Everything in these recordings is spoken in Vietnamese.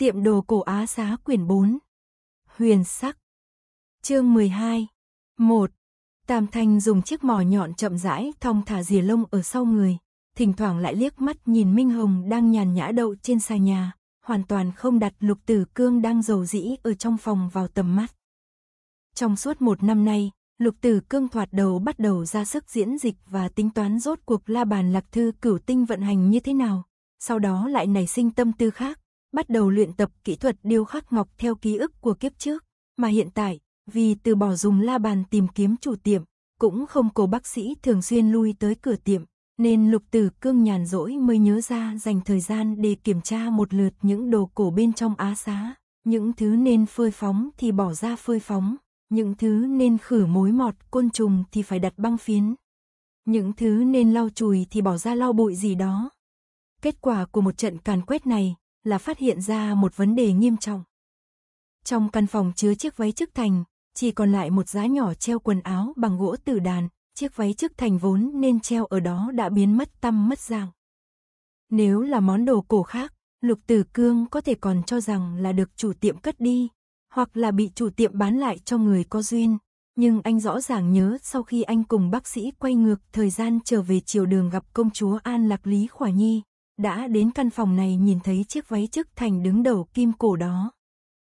Tiệm đồ cổ Á Xá quyển 4. Huyền sắc. Chương 12. 1. Tam Thanh dùng chiếc mỏ nhọn chậm rãi thong thả rìa lông ở sau người, thỉnh thoảng lại liếc mắt nhìn Minh Hồng đang nhàn nhã đậu trên xa nhà, hoàn toàn không đặt Lục Tử Cương đang giàu dĩ ở trong phòng vào tầm mắt. Trong suốt một năm nay, Lục Tử Cương thoạt đầu bắt đầu ra sức diễn dịch và tính toán rốt cuộc la bàn lạc thư cửu tinh vận hành như thế nào, sau đó lại nảy sinh tâm tư khác, bắt đầu luyện tập kỹ thuật điêu khắc ngọc theo ký ức của kiếp trước, mà hiện tại, vì từ bỏ dùng la bàn tìm kiếm chủ tiệm, cũng không cố bác sĩ thường xuyên lui tới cửa tiệm, nên lục tử cương nhàn rỗi mới nhớ ra dành thời gian để kiểm tra một lượt những đồ cổ bên trong á xá, những thứ nên phơi phóng thì bỏ ra phơi phóng, những thứ nên khử mối mọt côn trùng thì phải đặt băng phiến, những thứ nên lau chùi thì bỏ ra lau bụi gì đó. Kết quả của một trận càn quét này là phát hiện ra một vấn đề nghiêm trọng. Trong căn phòng chứa chiếc váy trước thành, chỉ còn lại một giá nhỏ treo quần áo bằng gỗ tử đàn, chiếc váy trước thành vốn nên treo ở đó đã biến mất tâm mất dạng. Nếu là món đồ cổ khác, Lục Tử Cương có thể còn cho rằng là được chủ tiệm cất đi, hoặc là bị chủ tiệm bán lại cho người có duyên, nhưng anh rõ ràng nhớ sau khi anh cùng bác sĩ quay ngược thời gian trở về chiều đường gặp công chúa An Lạc Lý Khỏa Nhi, đã đến căn phòng này nhìn thấy chiếc váy chức thành đứng đầu kim cổ đó.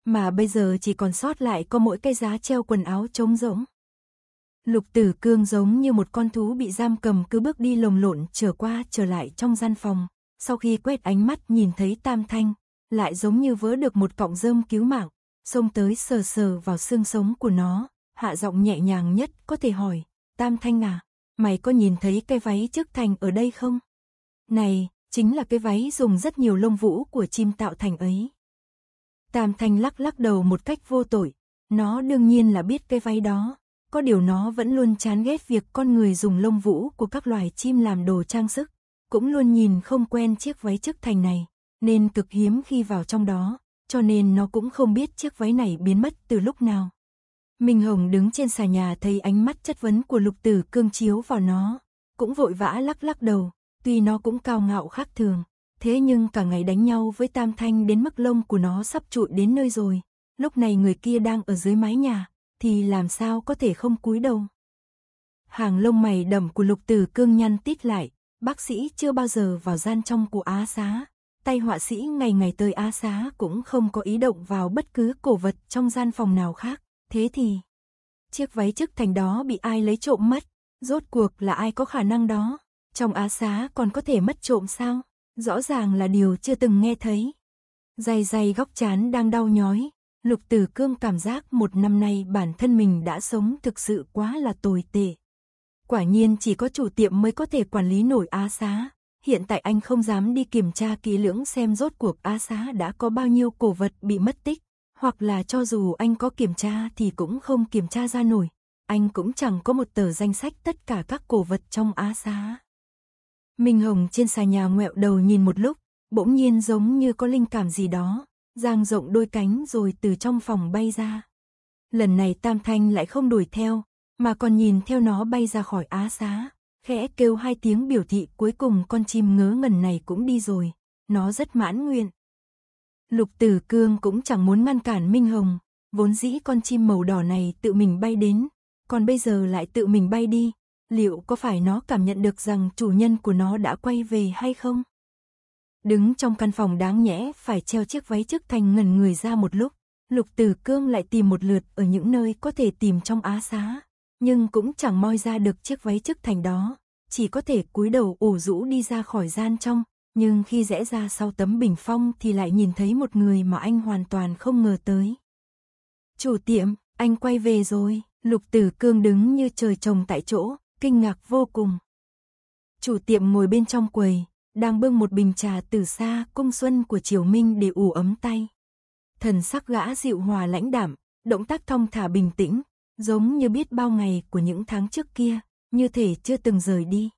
Mà bây giờ chỉ còn sót lại có mỗi cái giá treo quần áo trống rỗng. Lục tử cương giống như một con thú bị giam cầm cứ bước đi lồng lộn trở qua trở lại trong gian phòng. Sau khi quét ánh mắt nhìn thấy tam thanh, lại giống như vớ được một cọng rơm cứu mạng, xông tới sờ sờ vào xương sống của nó, hạ giọng nhẹ nhàng nhất có thể hỏi, tam thanh à, mày có nhìn thấy cái váy trước thành ở đây không? Này, chính là cái váy dùng rất nhiều lông vũ của chim tạo thành ấy. Tam Thanh lắc lắc đầu một cách vô tội, nó đương nhiên là biết cái váy đó, có điều nó vẫn luôn chán ghét việc con người dùng lông vũ của các loài chim làm đồ trang sức, cũng luôn nhìn không quen chiếc váy chức thành này, nên cực hiếm khi vào trong đó, cho nên nó cũng không biết chiếc váy này biến mất từ lúc nào. Minh Hồng đứng trên xà nhà thấy ánh mắt chất vấn của lục tử cương chiếu vào nó, cũng vội vã lắc lắc đầu, tuy nó cũng cao ngạo khác thường, thế nhưng cả ngày đánh nhau với Tam Thanh đến mức lông của nó sắp trụi đến nơi rồi, lúc này người kia đang ở dưới mái nhà, thì làm sao có thể không cúi đầu. Hàng lông mày đậm của lục tử cương nhăn tít lại, bác sĩ chưa bao giờ vào gian trong của á xá, tay họa sĩ ngày ngày tới á xá cũng không có ý động vào bất cứ cổ vật trong gian phòng nào khác, thế thì chiếc váy chức thành đó bị ai lấy trộm mất, rốt cuộc là ai có khả năng đó. Trong á xá còn có thể mất trộm sao? Rõ ràng là điều chưa từng nghe thấy. Dày dày góc chán đang đau nhói, Lục Tử Cương cảm giác một năm nay bản thân mình đã sống thực sự quá là tồi tệ. Quả nhiên chỉ có chủ tiệm mới có thể quản lý nổi á xá. Hiện tại anh không dám đi kiểm tra kỹ lưỡng xem rốt cuộc á xá đã có bao nhiêu cổ vật bị mất tích. Hoặc là cho dù anh có kiểm tra thì cũng không kiểm tra ra nổi. Anh cũng chẳng có một tờ danh sách tất cả các cổ vật trong á xá. Minh Hồng trên xà nhà ngoẹo đầu nhìn một lúc, bỗng nhiên giống như có linh cảm gì đó, giang rộng đôi cánh rồi từ trong phòng bay ra. Lần này Tam Thanh lại không đuổi theo, mà còn nhìn theo nó bay ra khỏi á xá, khẽ kêu hai tiếng biểu thị cuối cùng con chim ngớ ngẩn này cũng đi rồi, nó rất mãn nguyện. Lục Tử Cương cũng chẳng muốn ngăn cản Minh Hồng, vốn dĩ con chim màu đỏ này tự mình bay đến, còn bây giờ lại tự mình bay đi, Liệu có phải nó cảm nhận được rằng chủ nhân của nó đã quay về hay không? Đứng trong căn phòng đáng nhẽ phải treo chiếc váy trước thành ngẩn người ra một lúc, Lục Tử Cương lại tìm một lượt ở những nơi có thể tìm trong Á Xá, nhưng cũng chẳng moi ra được chiếc váy trước thành đó, chỉ có thể cúi đầu ủ rũ đi ra khỏi gian trong, nhưng khi rẽ ra sau tấm bình phong thì lại nhìn thấy một người mà anh hoàn toàn không ngờ tới. Chủ tiệm, anh quay về rồi, Lục Tử Cương đứng như trời trồng tại chỗ, kinh ngạc vô cùng. Chủ tiệm ngồi bên trong quầy, đang bưng một bình trà từ xa cung xuân của Triều Minh để ủ ấm tay. Thần sắc gã dịu hòa lãnh đạm, động tác thong thả bình tĩnh, giống như biết bao ngày của những tháng trước kia, như thể chưa từng rời đi.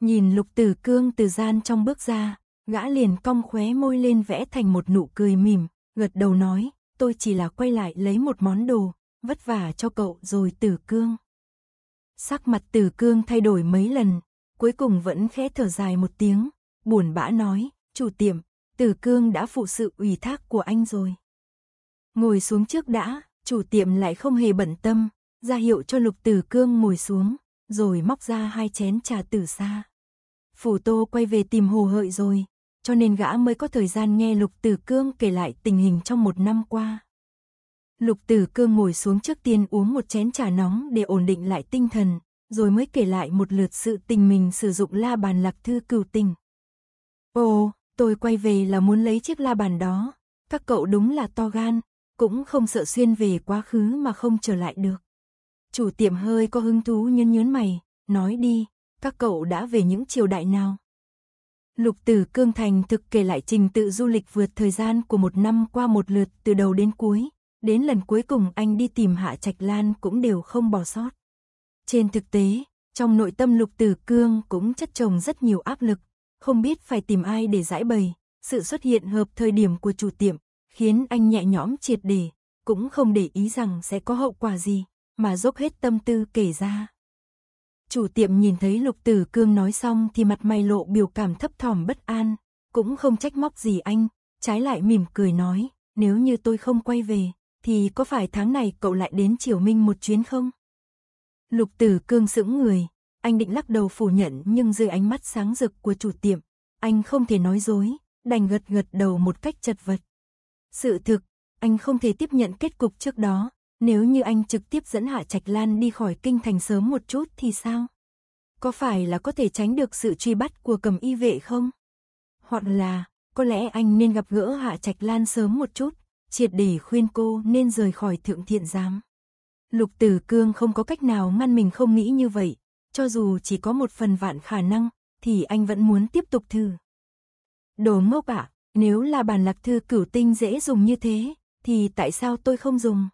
Nhìn lục tử cương từ gian trong bước ra, gã liền cong khóe môi lên vẽ thành một nụ cười mỉm, gật đầu nói, tôi chỉ là quay lại lấy một món đồ, vất vả cho cậu rồi tử cương. Sắc mặt Tử Cương thay đổi mấy lần, cuối cùng vẫn khẽ thở dài một tiếng, buồn bã nói, chủ tiệm, Tử Cương đã phụ sự ủy thác của anh rồi. Ngồi xuống trước đã, chủ tiệm lại không hề bận tâm, ra hiệu cho Lục Tử Cương ngồi xuống, rồi móc ra hai chén trà tử xa. Phủ Tô quay về tìm Hồ Hợi rồi, cho nên gã mới có thời gian nghe Lục Tử Cương kể lại tình hình trong một năm qua. Lục Tử Cơ ngồi xuống trước tiên uống một chén trà nóng để ổn định lại tinh thần, rồi mới kể lại một lượt sự tình mình sử dụng la bàn lạc thư cửu tình. Ồ, tôi quay về là muốn lấy chiếc la bàn đó, các cậu đúng là to gan, cũng không sợ xuyên về quá khứ mà không trở lại được. Chủ tiệm hơi có hứng thú nhớn nhớn mày, nói đi, các cậu đã về những triều đại nào? Lục tử Cương Thành thực kể lại trình tự du lịch vượt thời gian của một năm qua một lượt từ đầu đến cuối, Đến lần cuối cùng anh đi tìm Hạ Trạch Lan cũng đều không bỏ sót. Trên thực tế, trong nội tâm Lục Tử Cương cũng chất chồng rất nhiều áp lực, không biết phải tìm ai để giải bày. Sự xuất hiện hợp thời điểm của chủ tiệm khiến anh nhẹ nhõm triệt để, cũng không để ý rằng sẽ có hậu quả gì, mà dốc hết tâm tư kể ra. Chủ tiệm nhìn thấy Lục Tử Cương nói xong thì mặt mày lộ biểu cảm thấp thỏm bất an, cũng không trách móc gì anh, trái lại mỉm cười nói, nếu như tôi không quay về, thì có phải tháng này cậu lại đến Triều Minh một chuyến không? Lục tử cương sững người, anh định lắc đầu phủ nhận nhưng dưới ánh mắt sáng rực của chủ tiệm, anh không thể nói dối, đành gật gật đầu một cách chật vật. Sự thực, anh không thể tiếp nhận kết cục trước đó, nếu như anh trực tiếp dẫn Hạ Trạch Lan đi khỏi kinh thành sớm một chút thì sao? Có phải là có thể tránh được sự truy bắt của cầm y vệ không? Hoặc là, có lẽ anh nên gặp gỡ Hạ Trạch Lan sớm một chút, triệt để khuyên cô nên rời khỏi thượng thiện giám. Lục Tử Cương không có cách nào ngăn mình không nghĩ như vậy, cho dù chỉ có một phần vạn khả năng, thì anh vẫn muốn tiếp tục thử. Đồ ngốc ạ, nếu là bản lạc thư cửu tinh dễ dùng như thế, thì tại sao tôi không dùng?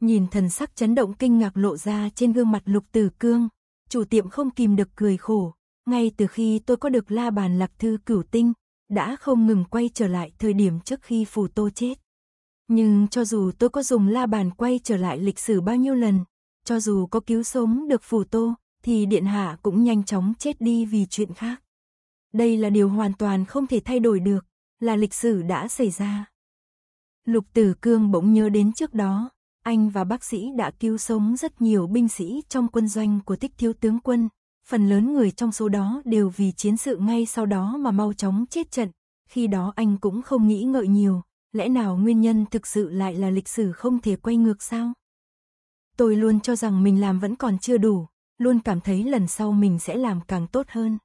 Nhìn thần sắc chấn động kinh ngạc lộ ra trên gương mặt lục tử cương, chủ tiệm không kìm được cười khổ. Ngay từ khi tôi có được la bàn lạc thư cửu tinh, đã không ngừng quay trở lại thời điểm trước khi phù tô chết. Nhưng cho dù tôi có dùng la bàn quay trở lại lịch sử bao nhiêu lần, cho dù có cứu sống được phù tô, thì điện hạ cũng nhanh chóng chết đi vì chuyện khác. Đây là điều hoàn toàn không thể thay đổi được, là lịch sử đã xảy ra. Lục Tử Cương bỗng nhớ đến trước đó, anh và bác sĩ đã cứu sống rất nhiều binh sĩ trong quân doanh của tích thiếu tướng quân. Phần lớn người trong số đó đều vì chiến sự ngay sau đó mà mau chóng chết trận. Khi đó anh cũng không nghĩ ngợi nhiều, lẽ nào nguyên nhân thực sự lại là lịch sử không thể quay ngược sao? Tôi luôn cho rằng mình làm vẫn còn chưa đủ, luôn cảm thấy lần sau mình sẽ làm càng tốt hơn.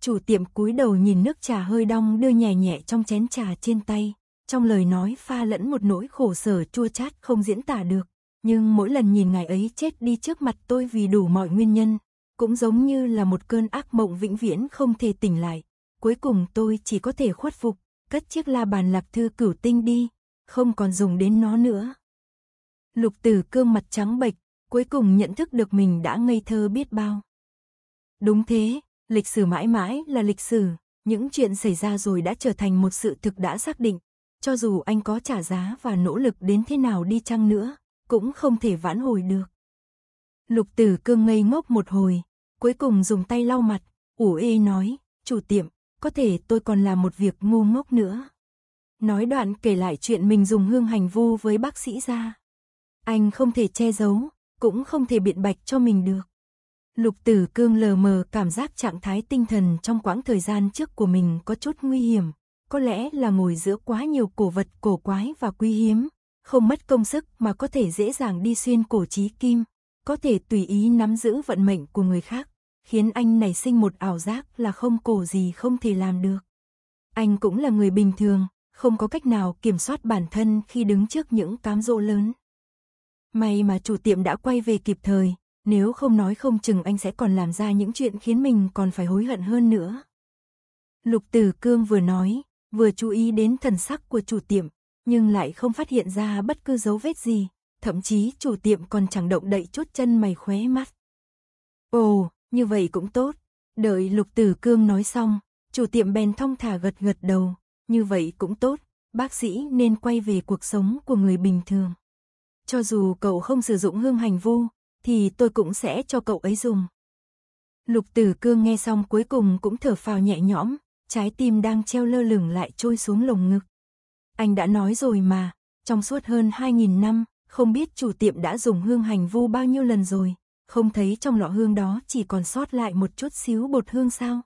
Chủ tiệm cúi đầu nhìn nước trà hơi đong đưa nhẹ nhẹ trong chén trà trên tay, trong lời nói pha lẫn một nỗi khổ sở chua chát không diễn tả được, nhưng mỗi lần nhìn ngài ấy chết đi trước mặt tôi vì đủ mọi nguyên nhân, cũng giống như là một cơn ác mộng vĩnh viễn không thể tỉnh lại, cuối cùng tôi chỉ có thể khuất phục, cất chiếc la bàn lạc thư cửu tinh đi, không còn dùng đến nó nữa. Lục tử cương mặt trắng bệch, cuối cùng nhận thức được mình đã ngây thơ biết bao. Đúng thế, lịch sử mãi mãi là lịch sử, những chuyện xảy ra rồi đã trở thành một sự thực đã xác định, cho dù anh có trả giá và nỗ lực đến thế nào đi chăng nữa, cũng không thể vãn hồi được. Lục tử cương ngây ngốc một hồi, cuối cùng dùng tay lau mặt, ủ ê nói, chủ tiệm, có thể tôi còn làm một việc ngu ngốc nữa. Nói đoạn kể lại chuyện mình dùng hương hành vu với bác sĩ ra. Anh không thể che giấu, cũng không thể biện bạch cho mình được. Lục tử cương lờ mờ cảm giác trạng thái tinh thần trong quãng thời gian trước của mình có chút nguy hiểm. Có lẽ là ngồi giữa quá nhiều cổ vật cổ quái và quý hiếm, không mất công sức mà có thể dễ dàng đi xuyên cổ trí kim, có thể tùy ý nắm giữ vận mệnh của người khác khiến anh nảy sinh một ảo giác là không cổ gì không thể làm được. Anh cũng là người bình thường, không có cách nào kiểm soát bản thân khi đứng trước những cám dỗ lớn. May mà chủ tiệm đã quay về kịp thời, nếu không nói không chừng anh sẽ còn làm ra những chuyện khiến mình còn phải hối hận hơn nữa. Lục Tử Cương vừa nói, vừa chú ý đến thần sắc của chủ tiệm, nhưng lại không phát hiện ra bất cứ dấu vết gì, thậm chí chủ tiệm còn chẳng động đậy chút chân mày khóe mắt. Ồ, như vậy cũng tốt. Đợi Lục Tử Cương nói xong, chủ tiệm bèn thông thả gật gật đầu. Như vậy cũng tốt, bác sĩ nên quay về cuộc sống của người bình thường. Cho dù cậu không sử dụng hương hành vu, thì tôi cũng sẽ cho cậu ấy dùng. Lục Tử Cương nghe xong cuối cùng cũng thở phào nhẹ nhõm, trái tim đang treo lơ lửng lại trôi xuống lồng ngực. Anh đã nói rồi mà, trong suốt hơn 2.000 năm, không biết chủ tiệm đã dùng hương hành vu bao nhiêu lần rồi không thấy trong lọ hương đó chỉ còn sót lại một chút xíu bột hương sao?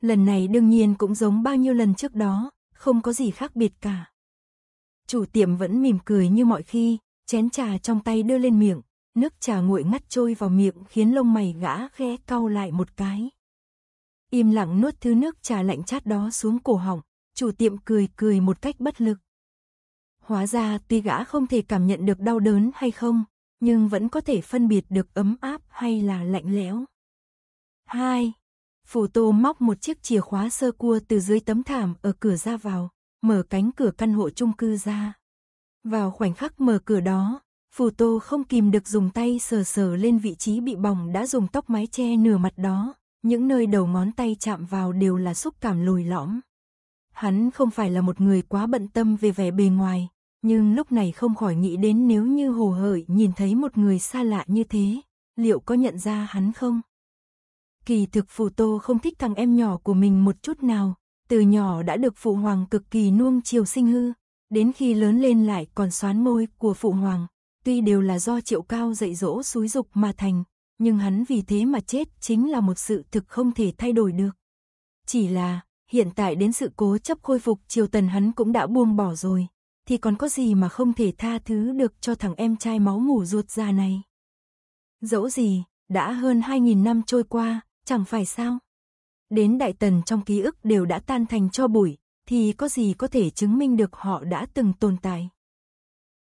Lần này đương nhiên cũng giống bao nhiêu lần trước đó, không có gì khác biệt cả. Chủ tiệm vẫn mỉm cười như mọi khi, chén trà trong tay đưa lên miệng, nước trà nguội ngắt trôi vào miệng khiến lông mày gã khẽ cau lại một cái. Im lặng nuốt thứ nước trà lạnh chát đó xuống cổ họng, chủ tiệm cười cười một cách bất lực. Hóa ra tuy gã không thể cảm nhận được đau đớn hay không, nhưng vẫn có thể phân biệt được ấm áp hay là lạnh lẽo. 2. Phù Tô móc một chiếc chìa khóa sơ cua từ dưới tấm thảm ở cửa ra vào, mở cánh cửa căn hộ chung cư ra. Vào khoảnh khắc mở cửa đó, Phù Tô không kìm được dùng tay sờ sờ lên vị trí bị bỏng đã dùng tóc mái che nửa mặt đó, những nơi đầu ngón tay chạm vào đều là xúc cảm lồi lõm. Hắn không phải là một người quá bận tâm về vẻ bề ngoài, nhưng lúc này không khỏi nghĩ đến nếu như hồ hởi nhìn thấy một người xa lạ như thế, liệu có nhận ra hắn không? Kỳ thực phụ tô không thích thằng em nhỏ của mình một chút nào, từ nhỏ đã được phụ hoàng cực kỳ nuông chiều sinh hư, đến khi lớn lên lại còn xoán môi của phụ hoàng, tuy đều là do triệu cao dạy dỗ xúi dục mà thành, nhưng hắn vì thế mà chết chính là một sự thực không thể thay đổi được. Chỉ là, hiện tại đến sự cố chấp khôi phục triều tần hắn cũng đã buông bỏ rồi, thì còn có gì mà không thể tha thứ được cho thằng em trai máu mủ ruột già này. Dẫu gì, đã hơn 2.000 năm trôi qua, chẳng phải sao? Đến Đại Tần trong ký ức đều đã tan thành cho bụi, thì có gì có thể chứng minh được họ đã từng tồn tại.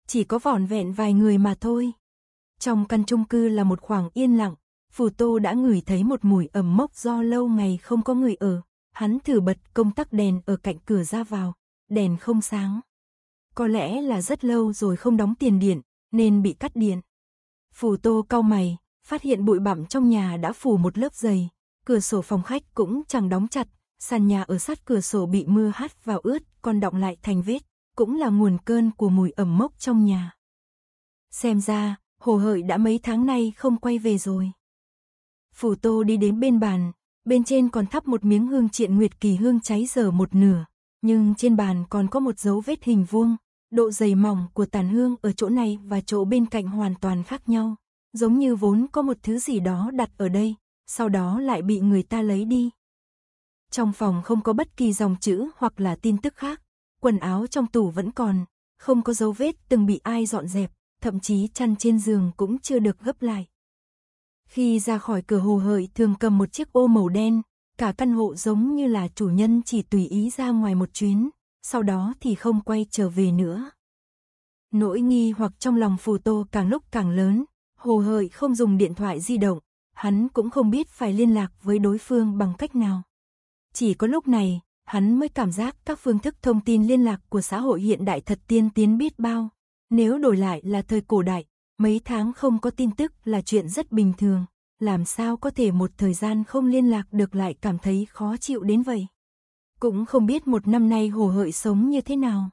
Chỉ có vỏn vẹn vài người mà thôi. Trong căn chung cư là một khoảng yên lặng, Phù Tô đã ngửi thấy một mùi ẩm mốc do lâu ngày không có người ở. Hắn thử bật công tắc đèn ở cạnh cửa ra vào, đèn không sáng. Có lẽ là rất lâu rồi không đóng tiền điện, nên bị cắt điện. Phù tô cau mày, phát hiện bụi bặm trong nhà đã phủ một lớp dày, cửa sổ phòng khách cũng chẳng đóng chặt, sàn nhà ở sát cửa sổ bị mưa hắt vào ướt, còn đọng lại thành vết, cũng là nguồn cơn của mùi ẩm mốc trong nhà. Xem ra, hồ hợi đã mấy tháng nay không quay về rồi. Phù tô đi đến bên bàn, bên trên còn thắp một miếng hương triện nguyệt kỳ hương cháy giờ một nửa, nhưng trên bàn còn có một dấu vết hình vuông, Độ dày mỏng của tàn hương ở chỗ này và chỗ bên cạnh hoàn toàn khác nhau, giống như vốn có một thứ gì đó đặt ở đây, sau đó lại bị người ta lấy đi. Trong phòng không có bất kỳ dòng chữ hoặc là tin tức khác, quần áo trong tủ vẫn còn, không có dấu vết từng bị ai dọn dẹp, thậm chí chăn trên giường cũng chưa được gấp lại. Khi ra khỏi cửa hồ hợi thường cầm một chiếc ô màu đen, cả căn hộ giống như là chủ nhân chỉ tùy ý ra ngoài một chuyến, sau đó thì không quay trở về nữa. Nỗi nghi hoặc trong lòng Phù Tô càng lúc càng lớn, hồ hợi không dùng điện thoại di động, hắn cũng không biết phải liên lạc với đối phương bằng cách nào. Chỉ có lúc này, hắn mới cảm giác các phương thức thông tin liên lạc của xã hội hiện đại thật tiên tiến biết bao. Nếu đổi lại là thời cổ đại, mấy tháng không có tin tức là chuyện rất bình thường, làm sao có thể một thời gian không liên lạc được lại cảm thấy khó chịu đến vậy. Cũng không biết một năm nay hồ hợi sống như thế nào.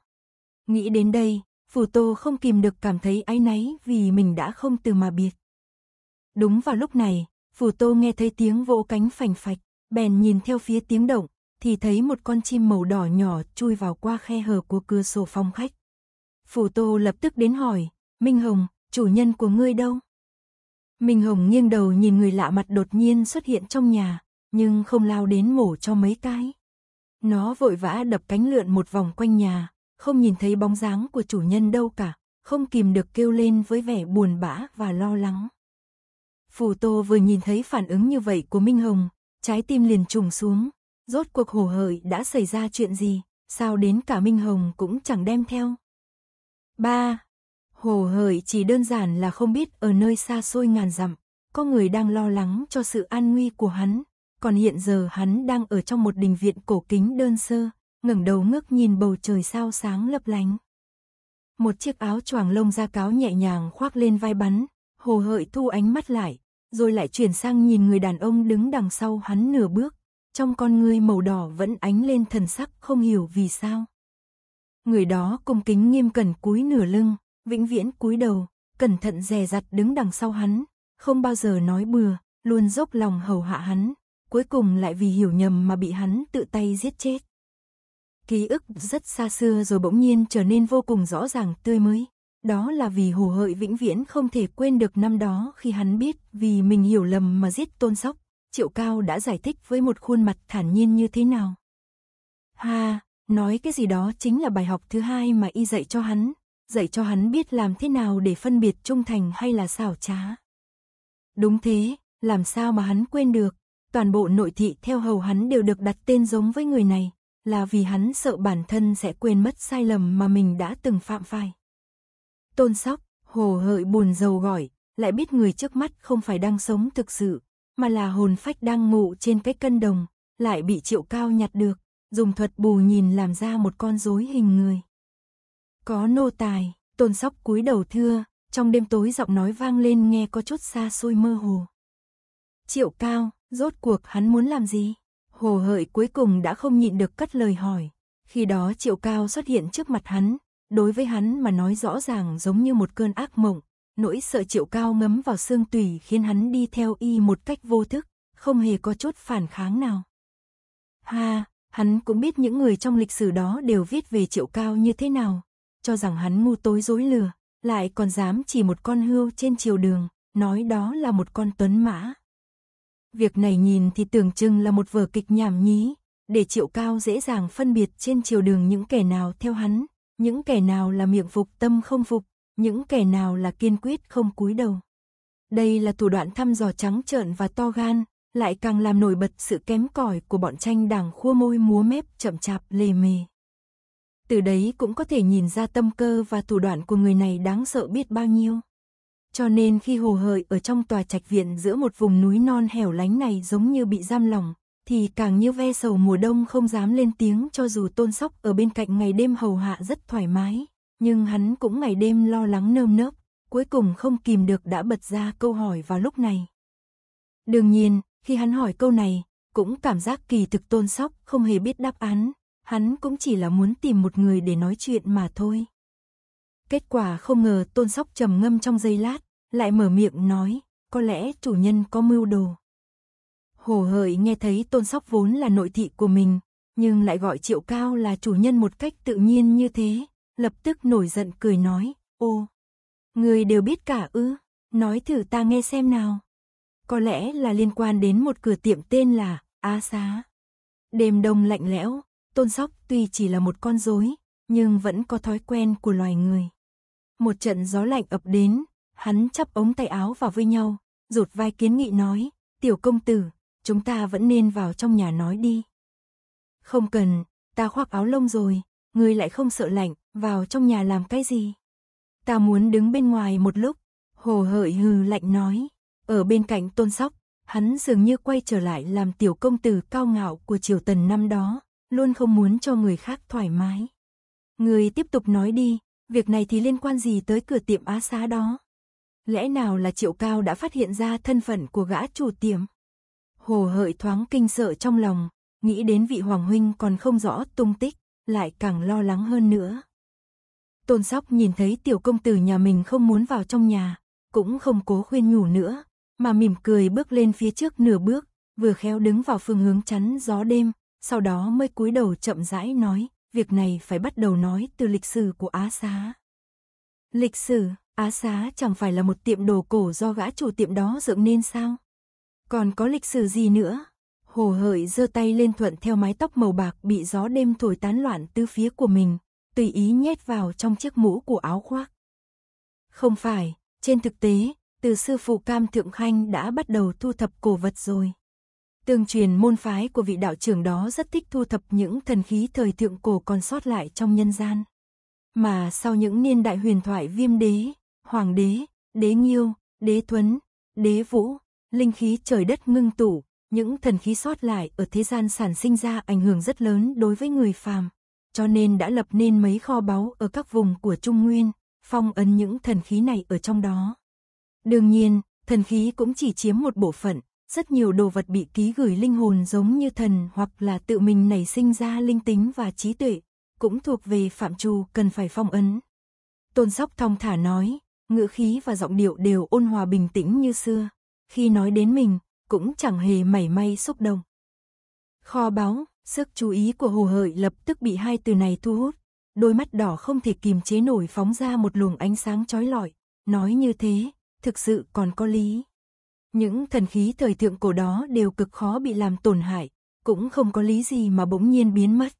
Nghĩ đến đây, Phù Tô không kìm được cảm thấy áy náy vì mình đã không từ mà biệt. Đúng vào lúc này, Phù Tô nghe thấy tiếng vỗ cánh phành phạch, bèn nhìn theo phía tiếng động, thì thấy một con chim màu đỏ nhỏ chui vào qua khe hở của cửa sổ phòng khách. Phù Tô lập tức đến hỏi, Minh Hồng, chủ nhân của ngươi đâu? Minh Hồng nghiêng đầu nhìn người lạ mặt đột nhiên xuất hiện trong nhà, nhưng không lao đến mổ cho mấy cái. Nó vội vã đập cánh lượn một vòng quanh nhà, không nhìn thấy bóng dáng của chủ nhân đâu cả, không kìm được kêu lên với vẻ buồn bã và lo lắng. Phù Tô vừa nhìn thấy phản ứng như vậy của Minh Hồng, trái tim liền trùng xuống, rốt cuộc hồ hởi đã xảy ra chuyện gì, sao đến cả Minh Hồng cũng chẳng đem theo. 3. Hồ hởi chỉ đơn giản là không biết ở nơi xa xôi ngàn dặm, có người đang lo lắng cho sự an nguy của hắn, còn hiện giờ hắn đang ở trong một đình viện cổ kính đơn sơ, ngẩng đầu ngước nhìn bầu trời sao sáng lấp lánh. Một chiếc áo choàng lông da cáo nhẹ nhàng khoác lên vai bắn, hồ hợi thu ánh mắt lại, rồi lại chuyển sang nhìn người đàn ông đứng đằng sau hắn nửa bước, trong con ngươi màu đỏ vẫn ánh lên thần sắc không hiểu vì sao. Người đó cung kính nghiêm cẩn cúi nửa lưng, vĩnh viễn cúi đầu, cẩn thận dè dặt đứng đằng sau hắn, không bao giờ nói bừa, luôn dốc lòng hầu hạ hắn, cuối cùng lại vì hiểu nhầm mà bị hắn tự tay giết chết. Ký ức rất xa xưa rồi bỗng nhiên trở nên vô cùng rõ ràng tươi mới. Đó là vì hồ hợi vĩnh viễn không thể quên được năm đó khi hắn biết vì mình hiểu lầm mà giết tôn sóc. Triệu Cao đã giải thích với một khuôn mặt thản nhiên như thế nào. Ha, nói cái gì đó chính là bài học thứ hai mà y dạy cho hắn, dạy cho hắn biết làm thế nào để phân biệt trung thành hay là xảo trá. Đúng thế, làm sao mà hắn quên được, toàn bộ nội thị theo hầu hắn đều được đặt tên giống với người này, là vì hắn sợ bản thân sẽ quên mất sai lầm mà mình đã từng phạm phải. Tôn sóc, hồ hợi buồn rầu gọi, lại biết người trước mắt không phải đang sống thực sự, mà là hồn phách đang ngủ trên cái cân đồng, lại bị triệu cao nhặt được, dùng thuật bù nhìn làm ra một con rối hình người. Có nô tài, tôn sóc cúi đầu thưa, trong đêm tối giọng nói vang lên nghe có chút xa xôi mơ hồ. Triệu Cao, rốt cuộc hắn muốn làm gì? Hồ Hợi cuối cùng đã không nhịn được cất lời hỏi. Khi đó Triệu Cao xuất hiện trước mặt hắn, đối với hắn mà nói rõ ràng giống như một cơn ác mộng. Nỗi sợ Triệu Cao ngấm vào xương tủy khiến hắn đi theo y một cách vô thức, không hề có chút phản kháng nào. Ha, hắn cũng biết những người trong lịch sử đó đều viết về Triệu Cao như thế nào, cho rằng hắn ngu tối dối lừa, lại còn dám chỉ một con hươu trên chiều đường, nói đó là một con tuấn mã. Việc này nhìn thì tưởng chừng là một vở kịch nhảm nhí, để Triệu Cao dễ dàng phân biệt trên chiều đường những kẻ nào theo hắn, những kẻ nào là miệng phục tâm không phục, những kẻ nào là kiên quyết không cúi đầu. Đây là thủ đoạn thăm dò trắng trợn và to gan, lại càng làm nổi bật sự kém cỏi của bọn tranh đảng khua môi múa mép chậm chạp lề mề. Từ đấy cũng có thể nhìn ra tâm cơ và thủ đoạn của người này đáng sợ biết bao nhiêu. Cho nên khi hồ hởi ở trong tòa trạch viện giữa một vùng núi non hẻo lánh này giống như bị giam lỏng, thì càng như ve sầu mùa đông không dám lên tiếng cho dù tôn sóc ở bên cạnh ngày đêm hầu hạ rất thoải mái, nhưng hắn cũng ngày đêm lo lắng nơm nớp, cuối cùng không kìm được đã bật ra câu hỏi vào lúc này. Đương nhiên, khi hắn hỏi câu này, cũng cảm giác kỳ thực tôn sóc không hề biết đáp án, hắn cũng chỉ là muốn tìm một người để nói chuyện mà thôi. Kết quả không ngờ tôn sóc trầm ngâm trong giây lát, lại mở miệng nói, có lẽ chủ nhân có mưu đồ. Hồ hợi nghe thấy tôn sóc vốn là nội thị của mình, nhưng lại gọi triệu cao là chủ nhân một cách tự nhiên như thế, lập tức nổi giận cười nói, ô, người đều biết cả ư, nói thử ta nghe xem nào. Có lẽ là liên quan đến một cửa tiệm tên là Á Xá. Đêm đông lạnh lẽo, tôn sóc tuy chỉ là một con rối, nhưng vẫn có thói quen của loài người. Một trận gió lạnh ập đến, hắn chắp ống tay áo vào với nhau, rụt vai kiến nghị nói, tiểu công tử, chúng ta vẫn nên vào trong nhà nói đi. Không cần, ta khoác áo lông rồi, ngươi lại không sợ lạnh, vào trong nhà làm cái gì? Ta muốn đứng bên ngoài một lúc, hồ hợi hừ lạnh nói, ở bên cạnh tôn sóc, hắn dường như quay trở lại làm tiểu công tử cao ngạo của triều tần năm đó, luôn không muốn cho người khác thoải mái. Người tiếp tục nói đi, việc này thì liên quan gì tới cửa tiệm á xá đó? Lẽ nào là Triệu Cao đã phát hiện ra thân phận của gã chủ tiệm? Hồ hợi thoáng kinh sợ trong lòng, nghĩ đến vị Hoàng Huynh còn không rõ tung tích, lại càng lo lắng hơn nữa. Tôn Sóc nhìn thấy tiểu công tử nhà mình không muốn vào trong nhà, cũng không cố khuyên nhủ nữa, mà mỉm cười bước lên phía trước nửa bước, vừa khéo đứng vào phương hướng chắn gió đêm, sau đó mới cúi đầu chậm rãi nói, việc này phải bắt đầu nói từ lịch sử của Á Xá. Lịch sử, Á Xá chẳng phải là một tiệm đồ cổ do gã chủ tiệm đó dựng nên sao? Còn có lịch sử gì nữa? Hồ hợi giơ tay lên thuận theo mái tóc màu bạc bị gió đêm thổi tán loạn tứ phía của mình, tùy ý nhét vào trong chiếc mũ của áo khoác. Không phải, trên thực tế, từ sư phụ Cam Thượng Khanh đã bắt đầu thu thập cổ vật rồi. Tương truyền môn phái của vị đạo trưởng đó rất thích thu thập những thần khí thời thượng cổ còn sót lại trong nhân gian. Mà sau những niên đại huyền thoại viêm đế, hoàng đế, đế nghiêu, đế thuấn, đế vũ, linh khí trời đất ngưng tụ, những thần khí sót lại ở thế gian sản sinh ra ảnh hưởng rất lớn đối với người phàm. Cho nên đã lập nên mấy kho báu ở các vùng của Trung Nguyên, phong ấn những thần khí này ở trong đó. Đương nhiên, thần khí cũng chỉ chiếm một bộ phận, rất nhiều đồ vật bị ký gửi linh hồn giống như thần hoặc là tự mình nảy sinh ra linh tính và trí tuệ, cũng thuộc về phạm trù cần phải phong ấn. Tôn Sóc thong thả nói, ngữ khí và giọng điệu đều ôn hòa bình tĩnh như xưa, khi nói đến mình, cũng chẳng hề mảy may xúc động. Kho báu, sức chú ý của Hồ Hợi lập tức bị hai từ này thu hút, đôi mắt đỏ không thể kiềm chế nổi phóng ra một luồng ánh sáng chói lọi, nói như thế, thực sự còn có lý. Những thần khí thời thượng cổ đó đều cực khó bị làm tổn hại, cũng không có lý gì mà bỗng nhiên biến mất.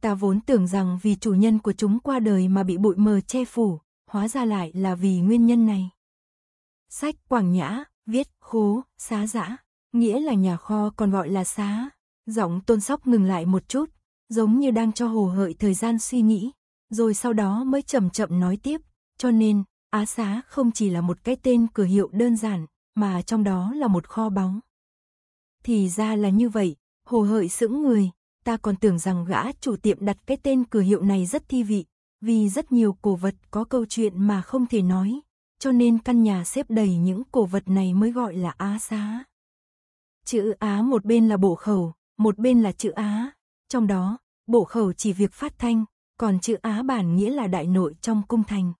Ta vốn tưởng rằng vì chủ nhân của chúng qua đời mà bị bụi mờ che phủ, hóa ra lại là vì nguyên nhân này. Sách Quảng Nhã, viết khố, xá giã, nghĩa là nhà kho còn gọi là xá. Giọng tôn sóc ngừng lại một chút, giống như đang cho hồ hợi thời gian suy nghĩ, rồi sau đó mới chậm chậm nói tiếp, cho nên, á xá không chỉ là một cái tên cửa hiệu đơn giản, mà trong đó là một kho báu. Thì ra là như vậy, hồ hợi sững người, ta còn tưởng rằng gã chủ tiệm đặt cái tên cửa hiệu này rất thi vị, vì rất nhiều cổ vật có câu chuyện mà không thể nói, cho nên căn nhà xếp đầy những cổ vật này mới gọi là Á Xá. Chữ Á một bên là bộ khẩu, một bên là chữ Á, trong đó, bộ khẩu chỉ việc phát thanh, còn chữ Á bản nghĩa là đại nội trong cung thành.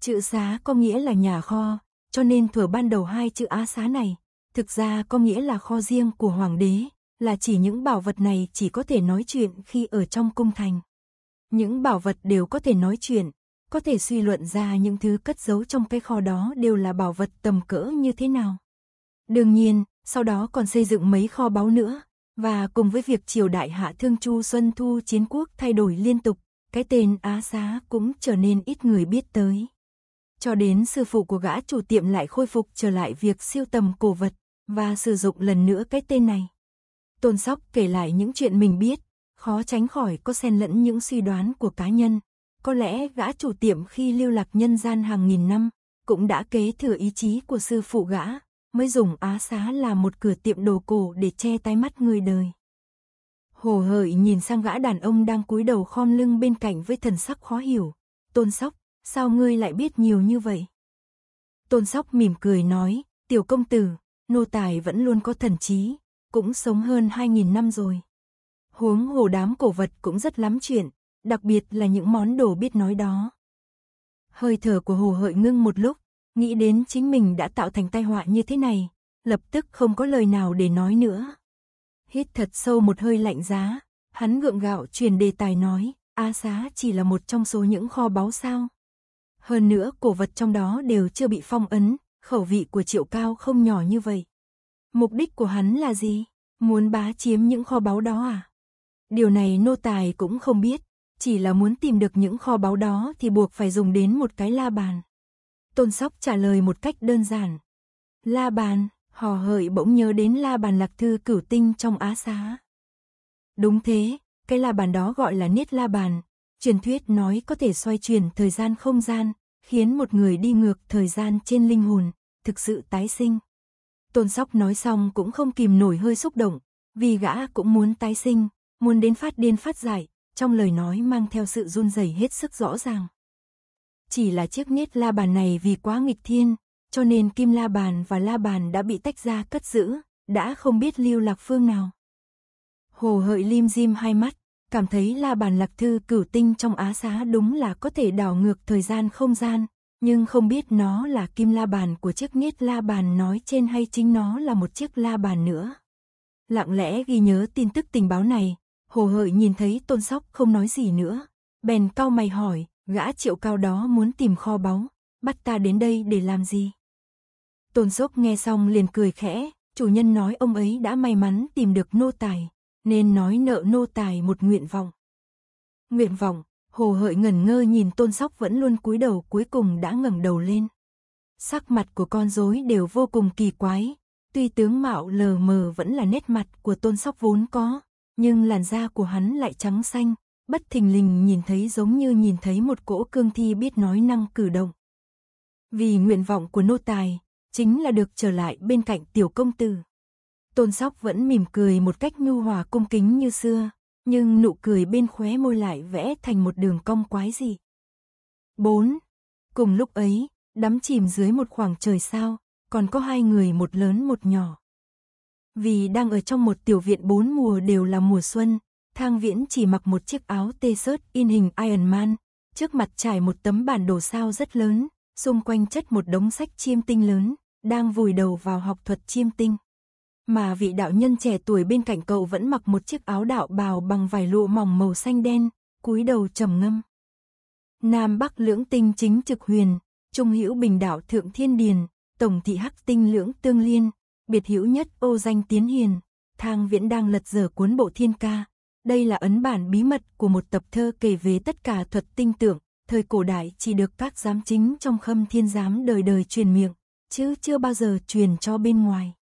Chữ xá có nghĩa là nhà kho, cho nên thuở ban đầu hai chữ á xá này, thực ra có nghĩa là kho riêng của hoàng đế, là chỉ những bảo vật này chỉ có thể nói chuyện khi ở trong cung thành. Những bảo vật đều có thể nói chuyện, có thể suy luận ra những thứ cất giấu trong cái kho đó đều là bảo vật tầm cỡ như thế nào. Đương nhiên, sau đó còn xây dựng mấy kho báu nữa, và cùng với việc triều đại hạ thương Chu Xuân Thu chiến quốc thay đổi liên tục, cái tên Á Xá cũng trở nên ít người biết tới cho đến sư phụ của gã chủ tiệm lại khôi phục trở lại việc siêu tầm cổ vật và sử dụng lần nữa cái tên này. Tôn Sóc kể lại những chuyện mình biết, khó tránh khỏi có xen lẫn những suy đoán của cá nhân. Có lẽ gã chủ tiệm khi lưu lạc nhân gian hàng nghìn năm, cũng đã kế thừa ý chí của sư phụ gã, mới dùng Á Xá là một cửa tiệm đồ cổ để che tay mắt người đời. Hồ hởi nhìn sang gã đàn ông đang cúi đầu khom lưng bên cạnh với thần sắc khó hiểu. Tôn Sóc sao ngươi lại biết nhiều như vậy? Tôn sóc mỉm cười nói, tiểu công tử, nô tài vẫn luôn có thần trí, cũng sống hơn 2.000 năm rồi. Huống hồ đám cổ vật cũng rất lắm chuyện, đặc biệt là những món đồ biết nói đó. Hơi thở của hồ hợi ngưng một lúc, nghĩ đến chính mình đã tạo thành tai họa như thế này, lập tức không có lời nào để nói nữa. Hít thật sâu một hơi lạnh giá, hắn gượng gạo truyền đề tài nói, A xá chỉ là một trong số những kho báu sao. Hơn nữa cổ vật trong đó đều chưa bị phong ấn, khẩu vị của triệu cao không nhỏ như vậy. Mục đích của hắn là gì? Muốn bá chiếm những kho báu đó à? Điều này nô tài cũng không biết, chỉ là muốn tìm được những kho báu đó thì buộc phải dùng đến một cái la bàn. Tôn Sóc trả lời một cách đơn giản. La bàn, hò hợi bỗng nhớ đến la bàn lạc thư cửu tinh trong á xá. Đúng thế, cái la bàn đó gọi là niết la bàn, Truyền thuyết nói có thể xoay chuyển thời gian không gian, khiến một người đi ngược thời gian trên linh hồn, thực sự tái sinh. Tôn Sóc nói xong cũng không kìm nổi hơi xúc động, vì gã cũng muốn tái sinh, muốn đến phát điên phát giải, trong lời nói mang theo sự run rẩy hết sức rõ ràng. Chỉ là chiếc nết la bàn này vì quá nghịch thiên, cho nên kim la bàn và la bàn đã bị tách ra cất giữ, đã không biết lưu lạc phương nào. Hồ hợi lim dim hai mắt, cảm thấy la bàn lạc thư cửu tinh trong á xá đúng là có thể đảo ngược thời gian không gian, nhưng không biết nó là kim la bàn của chiếc niết la bàn nói trên hay chính nó là một chiếc la bàn nữa. Lặng lẽ ghi nhớ tin tức tình báo này, hồ hợi nhìn thấy tôn sóc không nói gì nữa, bèn cao mày hỏi, gã triệu cao đó muốn tìm kho báu, bắt ta đến đây để làm gì? Tôn sóc nghe xong liền cười khẽ, chủ nhân nói ông ấy đã may mắn tìm được nô tài, nên nói nợ nô tài một nguyện vọng. Nguyện vọng, hồ hợi ngẩn ngơ nhìn tôn sóc vẫn luôn cúi đầu cuối cùng đã ngẩng đầu lên. Sắc mặt của con rối đều vô cùng kỳ quái, tuy tướng mạo lờ mờ vẫn là nét mặt của tôn sóc vốn có, nhưng làn da của hắn lại trắng xanh, bất thình lình nhìn thấy giống như nhìn thấy một cỗ cương thi biết nói năng cử động. Vì nguyện vọng của nô tài, chính là được trở lại bên cạnh tiểu công tử. Tôn Sóc vẫn mỉm cười một cách nhu hòa cung kính như xưa, nhưng nụ cười bên khóe môi lại vẽ thành một đường cong quái dị. 4. Cùng lúc ấy, đắm chìm dưới một khoảng trời sao, còn có hai người một lớn một nhỏ. Vì đang ở trong một tiểu viện bốn mùa đều là mùa xuân, Thang Viễn chỉ mặc một chiếc áo tê sớt in hình Iron Man, trước mặt trải một tấm bản đồ sao rất lớn, xung quanh chất một đống sách chiêm tinh lớn, đang vùi đầu vào học thuật chiêm tinh. Mà vị đạo nhân trẻ tuổi bên cạnh cậu vẫn mặc một chiếc áo đạo bào bằng vải lụa mỏng màu xanh đen, cúi đầu trầm ngâm. Nam Bắc lưỡng tinh chính trực huyền, trung hữu bình đạo thượng thiên điền, tổng thị hắc tinh lưỡng tương liên, biệt hữu nhất ô danh tiến hiền, thang viễn đang lật dở cuốn bộ thiên ca. Đây là ấn bản bí mật của một tập thơ kể về tất cả thuật tinh tưởng, thời cổ đại chỉ được các giám chính trong khâm thiên giám đời đời truyền miệng, chứ chưa bao giờ truyền cho bên ngoài.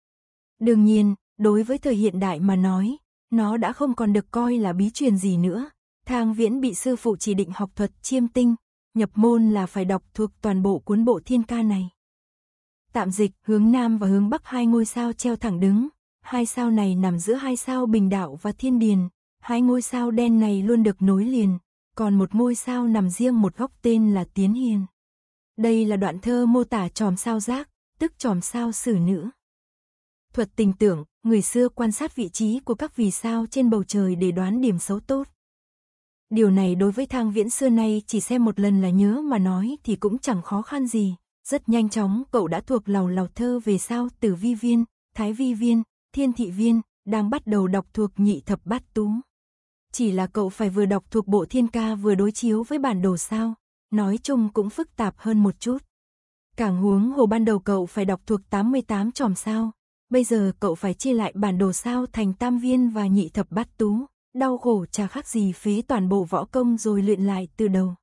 Đương nhiên, đối với thời hiện đại mà nói, nó đã không còn được coi là bí truyền gì nữa. Thang Viễn bị sư phụ chỉ định học thuật chiêm tinh, nhập môn là phải đọc thuộc toàn bộ cuốn bộ thiên ca này. Tạm dịch, hướng Nam và hướng Bắc hai ngôi sao treo thẳng đứng, hai sao này nằm giữa hai sao Bình Đạo và Thiên Điền, hai ngôi sao đen này luôn được nối liền, còn một ngôi sao nằm riêng một góc tên là Tiến Hiền. Đây là đoạn thơ mô tả tròm sao giác, tức tròm sao xử nữ. Thuật tình tưởng, người xưa quan sát vị trí của các vì sao trên bầu trời để đoán điểm xấu tốt. Điều này đối với thang viễn xưa nay chỉ xem một lần là nhớ mà nói thì cũng chẳng khó khăn gì. Rất nhanh chóng cậu đã thuộc lầu lầu thơ về sao tử vi viên, thái vi viên, thiên thị viên, đang bắt đầu đọc thuộc nhị thập bát tú. Chỉ là cậu phải vừa đọc thuộc bộ thiên ca vừa đối chiếu với bản đồ sao, nói chung cũng phức tạp hơn một chút. Càng huống hồ ban đầu cậu phải đọc thuộc 88 chòm sao, bây giờ cậu phải chia lại bản đồ sao thành tam viên và nhị thập bát tú, đau khổ chả khác gì phế toàn bộ võ công rồi luyện lại từ đầu.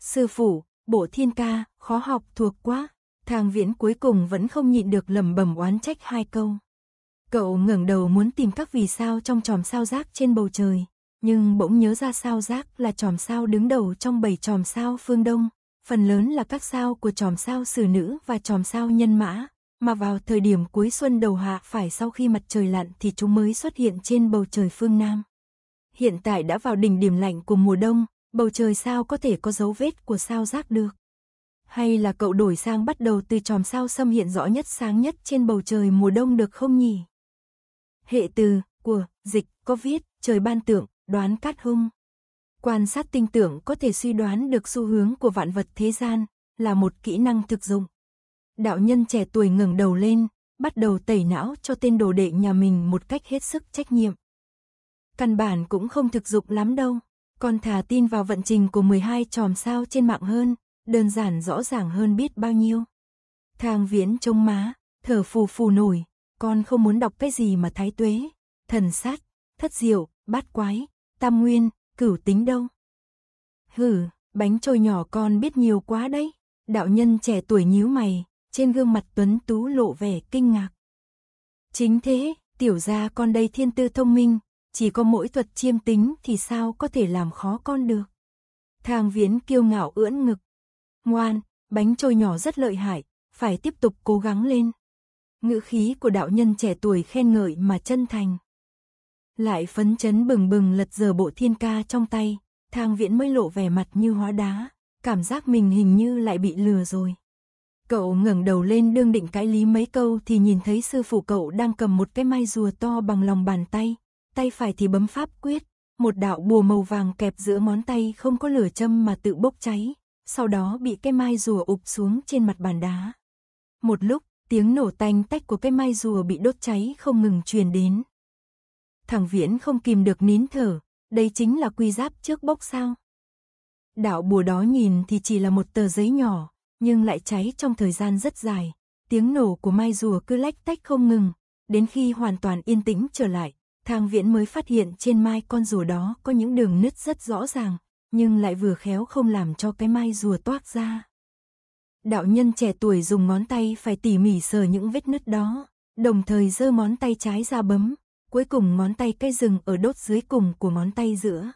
Sư phụ, bộ thiên ca, khó học thuộc quá, thang viễn cuối cùng vẫn không nhịn được lầm bẩm oán trách hai câu. Cậu ngẩng đầu muốn tìm các vì sao trong tròm sao rác trên bầu trời, nhưng bỗng nhớ ra sao rác là tròm sao đứng đầu trong bảy tròm sao phương Đông, phần lớn là các sao của tròm sao sử nữ và tròm sao nhân mã, mà vào thời điểm cuối xuân đầu hạ phải sau khi mặt trời lặn thì chúng mới xuất hiện trên bầu trời phương Nam. Hiện tại đã vào đỉnh điểm lạnh của mùa đông, bầu trời sao có thể có dấu vết của sao rác được. Hay là cậu đổi sang bắt đầu từ chòm sao xâm hiện rõ nhất sáng nhất trên bầu trời mùa đông được không nhỉ? Hệ từ, của, dịch, có viết, trời ban tượng, đoán cát hung. Quan sát tinh tưởng có thể suy đoán được xu hướng của vạn vật thế gian, là một kỹ năng thực dụng. Đạo nhân trẻ tuổi ngẩng đầu lên, bắt đầu tẩy não cho tên đồ đệ nhà mình một cách hết sức trách nhiệm. Căn bản cũng không thực dụng lắm đâu, còn thả tin vào vận trình của 12 chòm sao trên mạng hơn, đơn giản rõ ràng hơn biết bao nhiêu. Thang viễn trông má, thở phù phù nổi, con không muốn đọc cái gì mà thái tuế, thần sát, thất diệu, bát quái, tam nguyên, cửu tính đâu. Hử, bánh trôi nhỏ con biết nhiều quá đấy, đạo nhân trẻ tuổi nhíu mày, trên gương mặt Tuấn Tú lộ vẻ kinh ngạc. Chính thế, tiểu gia con đây thiên tư thông minh, chỉ có mỗi thuật chiêm tính thì sao có thể làm khó con được. Thang viễn kiêu ngạo ưỡn ngực. Ngoan, bánh trôi nhỏ rất lợi hại, phải tiếp tục cố gắng lên. Ngữ khí của đạo nhân trẻ tuổi khen ngợi mà chân thành. Lại phấn chấn bừng bừng lật giờ bộ thiên ca trong tay, thang viễn mới lộ vẻ mặt như hóa đá, cảm giác mình hình như lại bị lừa rồi. Cậu ngẩng đầu lên đương định cãi lý mấy câu thì nhìn thấy sư phụ cậu đang cầm một cái mai rùa to bằng lòng bàn tay, tay phải thì bấm pháp quyết, một đạo bùa màu vàng kẹp giữa món tay không có lửa châm mà tự bốc cháy, sau đó bị cái mai rùa ụp xuống trên mặt bàn đá. Một lúc, tiếng nổ tanh tách của cái mai rùa bị đốt cháy không ngừng truyền đến. Thằng Viễn không kìm được nín thở, đây chính là quy giáp trước bốc sao. Đạo bùa đó nhìn thì chỉ là một tờ giấy nhỏ, nhưng lại cháy trong thời gian rất dài. Tiếng nổ của mai rùa cứ lách tách không ngừng, đến khi hoàn toàn yên tĩnh trở lại, thang viễn mới phát hiện trên mai con rùa đó có những đường nứt rất rõ ràng, nhưng lại vừa khéo không làm cho cái mai rùa toát ra. Đạo nhân trẻ tuổi dùng ngón tay phải tỉ mỉ sờ những vết nứt đó, đồng thời giơ ngón tay trái ra bấm, cuối cùng ngón tay cây rừng ở đốt dưới cùng của ngón tay giữa.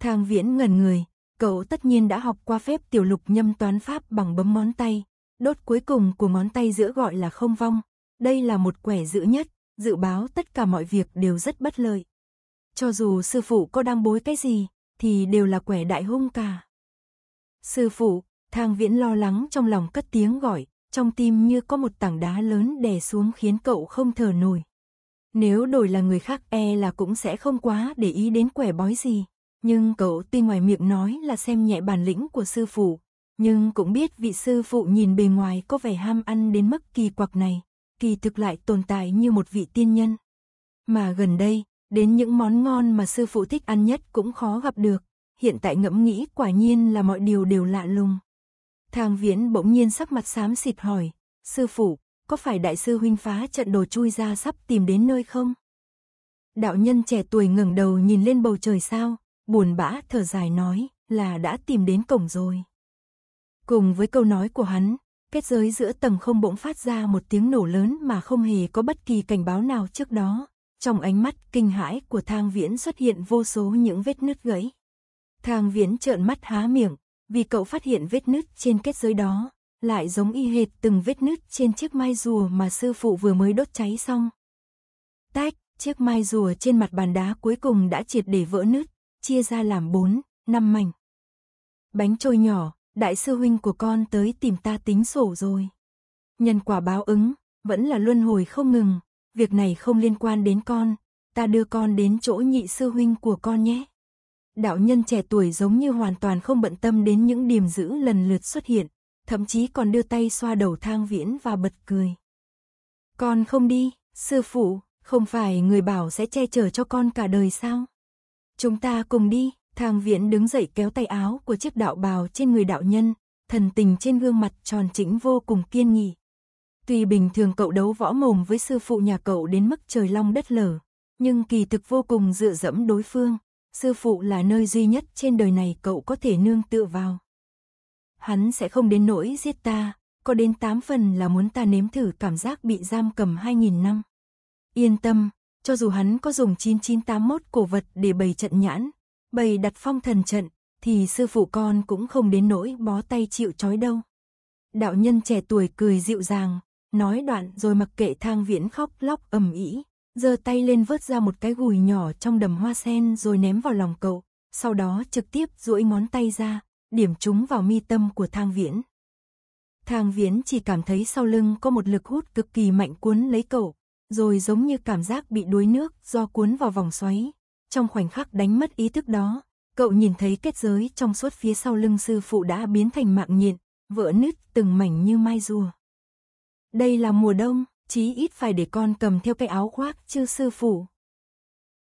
Thang viễn ngẩn người, Cậu tất nhiên đã học qua phép tiểu lục nhâm toán pháp bằng bấm món tay. Đốt cuối cùng của ngón tay giữa gọi là không vong. Đây là một quẻ dữ nhất, dự báo tất cả mọi việc đều rất bất lợi. Cho dù sư phụ có đang bối cái gì, thì đều là quẻ đại hung cả. Sư phụ, thang viễn lo lắng trong lòng cất tiếng gọi, trong tim như có một tảng đá lớn đè xuống khiến cậu không thở nổi. Nếu đổi là người khác e là cũng sẽ không quá để ý đến quẻ bói gì. Nhưng cậu tuy ngoài miệng nói là xem nhẹ bản lĩnh của sư phụ, nhưng cũng biết vị sư phụ nhìn bề ngoài có vẻ ham ăn đến mức kỳ quặc này, kỳ thực lại tồn tại như một vị tiên nhân. Mà gần đây, đến những món ngon mà sư phụ thích ăn nhất cũng khó gặp được, hiện tại ngẫm nghĩ quả nhiên là mọi điều đều lạ lùng. Thang viễn bỗng nhiên sắc mặt xám xịt hỏi, sư phụ, có phải đại sư huynh phá trận đồ chui ra sắp tìm đến nơi không? Đạo nhân trẻ tuổi ngẩng đầu nhìn lên bầu trời sao, buồn bã thở dài nói là đã tìm đến cổng rồi. Cùng với câu nói của hắn, kết giới giữa tầng không bỗng phát ra một tiếng nổ lớn mà không hề có bất kỳ cảnh báo nào trước đó. Trong ánh mắt kinh hãi của thang viễn xuất hiện vô số những vết nứt gãy. Thang viễn trợn mắt há miệng, vì cậu phát hiện vết nứt trên kết giới đó, lại giống y hệt từng vết nứt trên chiếc mai rùa mà sư phụ vừa mới đốt cháy xong. Tách, chiếc mai rùa trên mặt bàn đá cuối cùng đã triệt để vỡ nứt, chia ra làm bốn, năm mảnh. Bánh trôi nhỏ, đại sư huynh của con tới tìm ta tính sổ rồi. Nhân quả báo ứng, vẫn là luân hồi không ngừng, việc này không liên quan đến con, ta đưa con đến chỗ nhị sư huynh của con nhé. Đạo nhân trẻ tuổi giống như hoàn toàn không bận tâm đến những điểm dữ lần lượt xuất hiện, thậm chí còn đưa tay xoa đầu thang viễn và bật cười. Con không đi, sư phụ, không phải người bảo sẽ che chở cho con cả đời sao? Chúng ta cùng đi, thang viễn đứng dậy kéo tay áo của chiếc đạo bào trên người đạo nhân, thần tình trên gương mặt tròn chỉnh vô cùng kiên nghị. Tuy bình thường cậu đấu võ mồm với sư phụ nhà cậu đến mức trời long đất lở, nhưng kỳ thực vô cùng dựa dẫm đối phương, sư phụ là nơi duy nhất trên đời này cậu có thể nương tựa vào. Hắn sẽ không đến nỗi giết ta, có đến tám phần là muốn ta nếm thử cảm giác bị giam cầm 2.000 năm. Yên tâm, cho dù hắn có dùng 9981 cổ vật để bày trận nhãn, bày đặt phong thần trận, thì sư phụ con cũng không đến nỗi bó tay chịu trói đâu. Đạo nhân trẻ tuổi cười dịu dàng, nói đoạn rồi mặc kệ thang viễn khóc lóc ầm ĩ, giơ tay lên vớt ra một cái gùi nhỏ trong đầm hoa sen rồi ném vào lòng cậu, sau đó trực tiếp duỗi ngón tay ra, điểm chúng vào mi tâm của thang viễn. Thang viễn chỉ cảm thấy sau lưng có một lực hút cực kỳ mạnh cuốn lấy cậu, rồi giống như cảm giác bị đuối nước do cuốn vào vòng xoáy. Trong khoảnh khắc đánh mất ý thức đó, cậu nhìn thấy kết giới trong suốt phía sau lưng sư phụ đã biến thành mạng nhện, vỡ nứt từng mảnh như mai rùa. Đây là mùa đông, chí ít phải để con cầm theo cái áo khoác chứ sư phụ.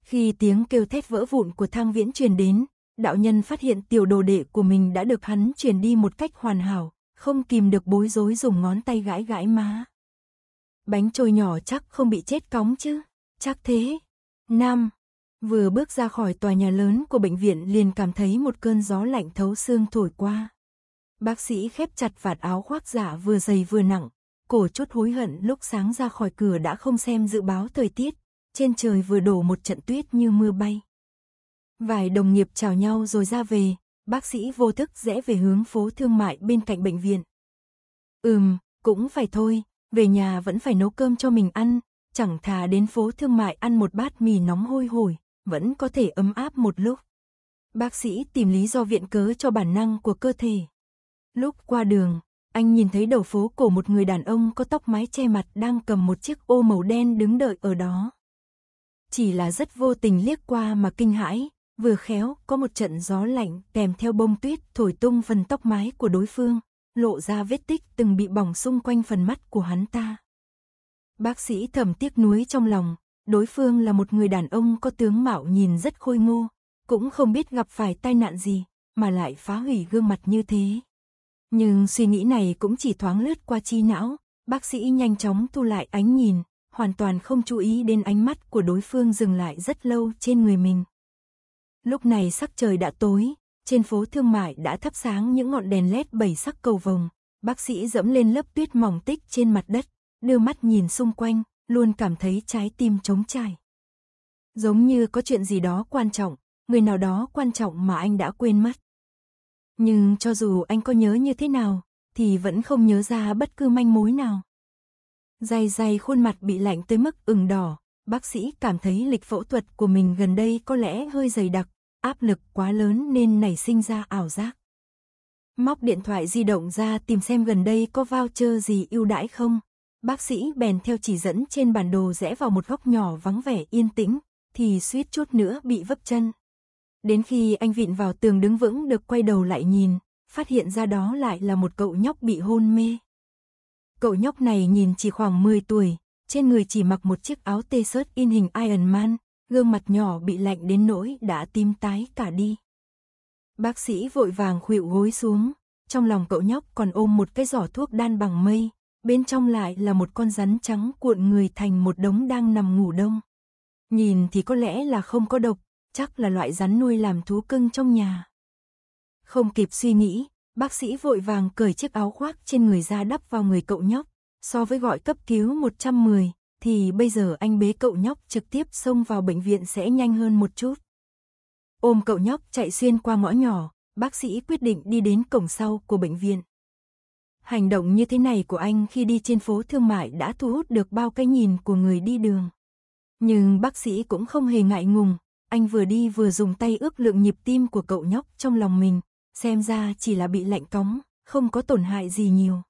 Khi tiếng kêu thét vỡ vụn của thang viễn truyền đến, đạo nhân phát hiện tiểu đồ đệ của mình đã được hắn truyền đi một cách hoàn hảo, không kìm được bối rối dùng ngón tay gãi gãi má. Bánh trôi nhỏ chắc không bị chết cóng chứ. Chắc thế. Nam Vừa bước ra khỏi tòa nhà lớn của bệnh viện liền cảm thấy một cơn gió lạnh thấu xương thổi qua. Bác sĩ khép chặt vạt áo khoác giả vừa dày vừa nặng. Cổ chút hối hận lúc sáng ra khỏi cửa đã không xem dự báo thời tiết. Trên trời vừa đổ một trận tuyết như mưa bay. Vài đồng nghiệp chào nhau rồi ra về. Bác sĩ vô thức rẽ về hướng phố thương mại bên cạnh bệnh viện. Ừm, cũng phải thôi, về nhà vẫn phải nấu cơm cho mình ăn, chẳng thà đến phố thương mại ăn một bát mì nóng hôi hổi, vẫn có thể ấm áp một lúc. Bác sĩ tìm lý do viện cớ cho bản năng của cơ thể. Lúc qua đường, anh nhìn thấy đầu phố của một người đàn ông có tóc mái che mặt đang cầm một chiếc ô màu đen đứng đợi ở đó. Chỉ là rất vô tình liếc qua mà kinh hãi, vừa khéo có một trận gió lạnh kèm theo bông tuyết thổi tung phần tóc mái của đối phương, lộ ra vết tích từng bị bỏng xung quanh phần mắt của hắn ta. Bác sĩ thầm tiếc nuối trong lòng, đối phương là một người đàn ông có tướng mạo nhìn rất khôi ngô, cũng không biết gặp phải tai nạn gì, mà lại phá hủy gương mặt như thế. Nhưng suy nghĩ này cũng chỉ thoáng lướt qua chi não, bác sĩ nhanh chóng thu lại ánh nhìn, hoàn toàn không chú ý đến ánh mắt của đối phương dừng lại rất lâu trên người mình. Lúc này sắc trời đã tối, trên phố thương mại đã thắp sáng những ngọn đèn led bảy sắc cầu vồng. Bác sĩ dẫm lên lớp tuyết mỏng tích trên mặt đất, đưa mắt nhìn xung quanh, luôn cảm thấy trái tim trống trải. Giống như có chuyện gì đó quan trọng, người nào đó quan trọng mà anh đã quên mất. Nhưng cho dù anh có nhớ như thế nào, thì vẫn không nhớ ra bất cứ manh mối nào. Dày dày khuôn mặt bị lạnh tới mức ửng đỏ, bác sĩ cảm thấy lịch phẫu thuật của mình gần đây có lẽ hơi dày đặc áp lực quá lớn nên nảy sinh ra ảo giác. Móc điện thoại di động ra tìm xem gần đây có voucher gì ưu đãi không. Bác sĩ bèn theo chỉ dẫn trên bản đồ rẽ vào một góc nhỏ vắng vẻ yên tĩnh, thì suýt chút nữa bị vấp chân. Đến khi anh vịn vào tường đứng vững được quay đầu lại nhìn, phát hiện ra đó lại là một cậu nhóc bị hôn mê. Cậu nhóc này nhìn chỉ khoảng 10 tuổi, trên người chỉ mặc một chiếc áo tê sớt in hình Iron Man, Gương mặt nhỏ bị lạnh đến nỗi đã tim tái cả đi. Bác sĩ vội vàng khuỵu gối xuống, trong lòng cậu nhóc còn ôm một cái giỏ thuốc đan bằng mây, bên trong lại là một con rắn trắng cuộn người thành một đống đang nằm ngủ đông. Nhìn thì có lẽ là không có độc, chắc là loại rắn nuôi làm thú cưng trong nhà. Không kịp suy nghĩ, bác sĩ vội vàng cởi chiếc áo khoác trên người ra đắp vào người cậu nhóc, so với gọi cấp cứu 110, thì bây giờ anh bế cậu nhóc trực tiếp xông vào bệnh viện sẽ nhanh hơn một chút. Ôm cậu nhóc chạy xuyên qua ngõ nhỏ, bác sĩ quyết định đi đến cổng sau của bệnh viện. Hành động như thế này của anh khi đi trên phố thương mại đã thu hút được bao cái nhìn của người đi đường. Nhưng bác sĩ cũng không hề ngại ngùng, anh vừa đi vừa dùng tay ước lượng nhịp tim của cậu nhóc trong lòng mình, xem ra chỉ là bị lạnh cống, không có tổn hại gì nhiều.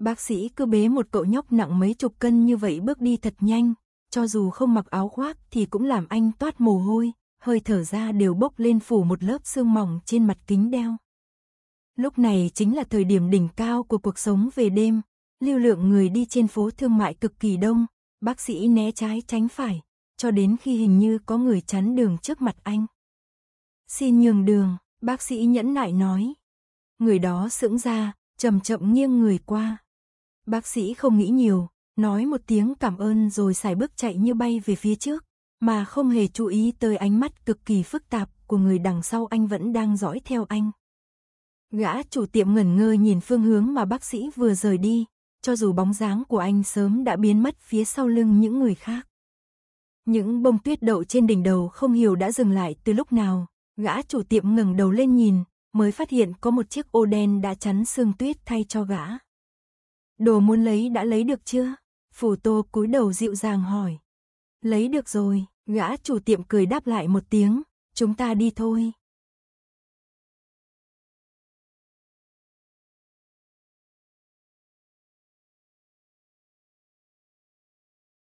Bác sĩ cứ bế một cậu nhóc nặng mấy chục cân như vậy bước đi thật nhanh, cho dù không mặc áo khoác thì cũng làm anh toát mồ hôi, hơi thở ra đều bốc lên phủ một lớp sương mỏng trên mặt kính đeo. Lúc này chính là thời điểm đỉnh cao của cuộc sống về đêm, lưu lượng người đi trên phố thương mại cực kỳ đông, bác sĩ né trái tránh phải, cho đến khi hình như có người chắn đường trước mặt anh. Xin nhường đường, bác sĩ nhẫn nại nói. Người đó sững ra, chậm chậm nghiêng người qua. Bác sĩ không nghĩ nhiều, nói một tiếng cảm ơn rồi xài bước chạy như bay về phía trước, mà không hề chú ý tới ánh mắt cực kỳ phức tạp của người đằng sau anh vẫn đang dõi theo anh. Gã chủ tiệm ngẩn ngơ nhìn phương hướng mà bác sĩ vừa rời đi, cho dù bóng dáng của anh sớm đã biến mất phía sau lưng những người khác. Những bông tuyết đậu trên đỉnh đầu không hiểu đã dừng lại từ lúc nào, gã chủ tiệm ngẩng đầu lên nhìn, mới phát hiện có một chiếc ô đen đã chắn sương tuyết thay cho gã. Đồ muốn lấy đã lấy được chưa? Phủ Tô cúi đầu dịu dàng hỏi. Lấy được rồi, gã chủ tiệm cười đáp lại một tiếng, chúng ta đi thôi.